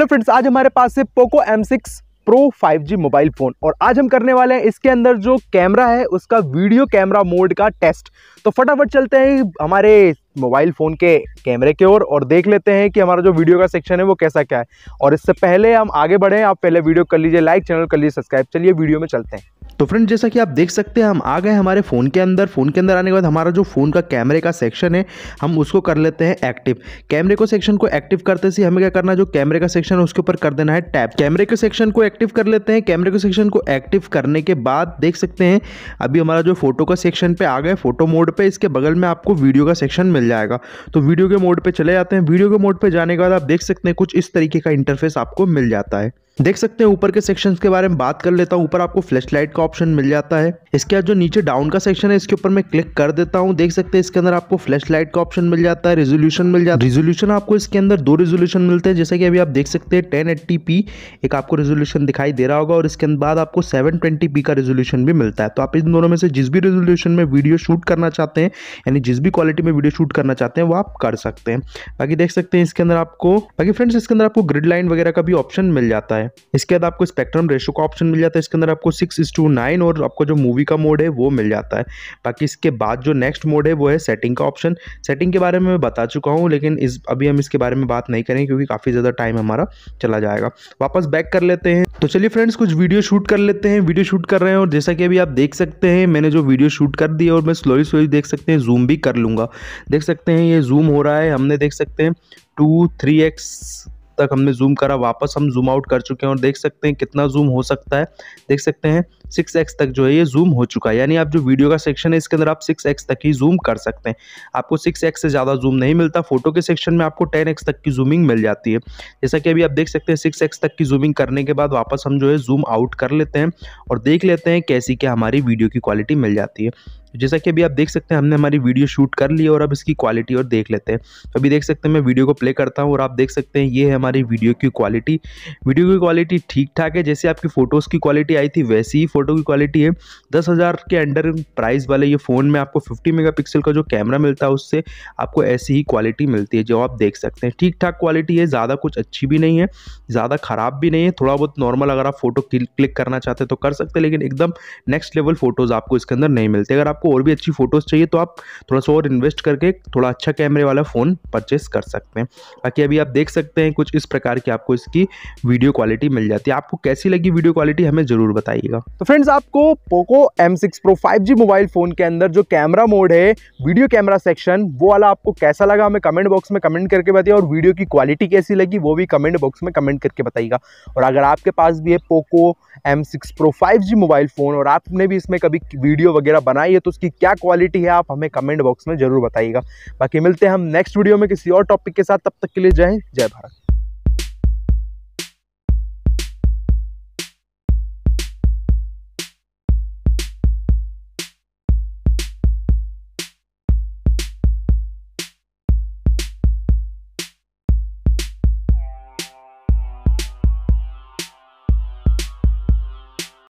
hello friends आज हमारे पास है Poco M six pro 5G mobile phone और आज हम करने वाले हैं इसके अंदर जो कैमरा है उसका वीडियो कैमरा मोड का टेस्ट तो फटाफट चलते हैं हमारे मोबाइल फ़ोन के कैमरे के ओर और, और देख लेते हैं कि हमारा जो वीडियो का सेक्शन है वो कैसा क्या है और इससे पहले हम आगे बढ़ें आप पहले वीडियो कर लीजिए लाइक चैनल कर लीजिए सब्सक्राइब चलिए वीडियो में चलते हैं तो फ्रेंड जैसा कि आप देख सकते हैं हम आ गए हमारे फ़ोन के अंदर फ़ोन के अंदर आने के बाद हमारा जो फ़ोन का कैमरे का सेक्शन है हम उसको कर लेते हैं एक्टिव कैमरे को सेक्शन को एक्टिव करते से हमें क्या करना जो कैमरे का सेक्शन है उसके ऊपर कर देना है टैप कैमरे के सेक्शन को एक्टिव कर लेते हैं कैमरे के सेक्शन को एक्टिव करने के बाद देख सकते हैं अभी हमारा जो फोटो का सेक्शन पर आ गए फोटो मोड पर इसके बगल में आपको वीडियो का सेक्शन मिल जाएगा तो वीडियो के मोड पर चले जाते हैं वीडियो के मोड पर जाने के बाद आप देख सकते हैं कुछ इस तरीके का इंटरफेस आपको मिल जाता है देख सकते हैं ऊपर के सेक्शंस के बारे में बात कर लेता हूँ ऊपर आपको फ्लैश लाइट का ऑप्शन मिल जाता है इसके बाद जो नीचे डाउन का सेक्शन है इसके ऊपर मैं क्लिक कर देता हूँ देख सकते हैं इसके अंदर आपको फ्लैश लाइट का ऑप्शन मिल जाता है रेजोल्यूशन मिल जाता है रेजोल्यूशन आपको इसके अंदर दो रेजोल्यूशन मिलते हैं जैसे कि अभी आप देख सकते हैं टेन एक आपको रेजोल्यूशन दिखाई दे रहा होगा और इसके बाद आपको सेवन का रेजोल्यूशन भी मिलता है तो आप इन दोनों में से जिस भी रेजोल्यूशन में वीडियो शूट करना चाहते हैं यानी जिस भी क्वालिटी में वीडियो शूट करना चाहते हैं वो आप कर सकते हैं बाकी देख सकते हैं इसके अंदर आपको बाकी फ्रेंड्स इसके अंदर आपको ग्रिड लाइन वगैरह का भी ऑप्शन मिल जाता है इसके बाद आपको स्पेक्ट्रम रेशो का ऑप्शन मिल जाता है इसके अंदर आपको सिक्स इस टू नाइन और आपको जो मूवी का मोड है वो मिल जाता है बाकी इसके बाद जो नेक्स्ट मोड है वो है सेटिंग का ऑप्शन सेटिंग के बारे में मैं बता चुका हूँ लेकिन इस अभी हम इसके बारे में बात नहीं करेंगे क्योंकि काफ़ी ज़्यादा टाइम हमारा चला जाएगा वापस बैक कर लेते हैं तो चलिए फ्रेंड्स कुछ वीडियो शूट कर लेते हैं वीडियो शूट कर रहे हैं और जैसा कि अभी आप देख सकते हैं मैंने जो वीडियो शूट कर दी और मैं स्लोली स्लोली देख सकते हैं जूम भी कर लूँगा देख सकते हैं ये जूम हो रहा है हमने देख सकते हैं टू थ्री एक्स तक हमने जूम करा वापस हम जूम आउट कर चुके हैं और देख सकते हैं कितना जूम हो सकता है देख सकते हैं सिक्स एक्स तक जो है ये जूम हो चुका है यानी आप जो वीडियो का सेक्शन है इसके अंदर आप सिक्स एक्स तक ही जूम कर सकते हैं आपको सिक्स एक्स से ज़्यादा जूम नहीं मिलता फोटो के सेक्शन में आपको टेन एक्स तक की जूमिंग मिल जाती है जैसा कि अभी आप देख सकते हैं सिक्स एक्स तक की जूमिंग करने के बाद वापस हम जो है जूम आउट कर लेते हैं और देख लेते हैं कैसी क्या हमारी वीडियो की क्वालिटी मिल जाती है जैसा कि अभी आप देख सकते हैं हमने हमारी वीडियो शूट कर ली और अब इसकी क्वालिटी और देख लेते हैं तो अभी देख सकते हैं मैं वीडियो को प्ले करता हूँ और आप देख सकते हैं ये है हमारी वीडियो की क्वालिटी वीडियो की क्वालिटी ठीक ठाक है जैसे आपकी फ़ोटोज़ की क्वालिटी आई थी वैसी ही फ़ोटो की क्वालिटी है दस हज़ार के अंडर प्राइस वाले ये फ़ोन में आपको फिफ्टी मेगा का जो कैमरा मिलता है उससे आपको ऐसी ही क्वालिटी मिलती है जो आप देख सकते हैं ठीक ठाक क्वालिटी है ज़्यादा कुछ अच्छी भी नहीं है ज़्यादा ख़राब भी नहीं है थोड़ा बहुत नॉर्मल अगर आप फोटो क्लिक करना चाहते हैं तो कर सकते हैं लेकिन एकदम नेक्स्ट लेवल फ़ोटोज़ आपको इसके अंदर नहीं मिलते अगर आप आपको और भी अच्छी फ़ोटोज़ चाहिए तो आप थोड़ा सा और इन्वेस्ट करके थोड़ा अच्छा कैमरे वाला फ़ोन परचेस कर सकते हैं बाकी अभी आप देख सकते हैं कुछ इस प्रकार की आपको इसकी वीडियो क्वालिटी मिल जाती है आपको कैसी लगी वीडियो क्वालिटी हमें ज़रूर बताइएगा तो फ्रेंड्स आपको Poco M six pro five mobile phone के अंदर जो कैमरा मोड है वीडियो कैमरा सेक्शन वो वाला आपको कैसा लगा हमें कमेंट बॉक्स में कमेंट करके बताइए और वीडियो की क्वालिटी कैसी लगी वो भी कमेंट बॉक्स में कमेंट करके बताइएगा और अगर आपके पास भी है Poco M six pro five mobile phone और आपने भी इसमें कभी वीडियो वगैरह बनाई है तो उसकी क्या क्वालिटी है आप हमें कमेंट बॉक्स में ज़रूर बताइएगा बाकी मिलते हैं हम नेक्स्ट वीडियो में किसी और टॉपिक के साथ तब तक के लिए जय हिंद जय भारत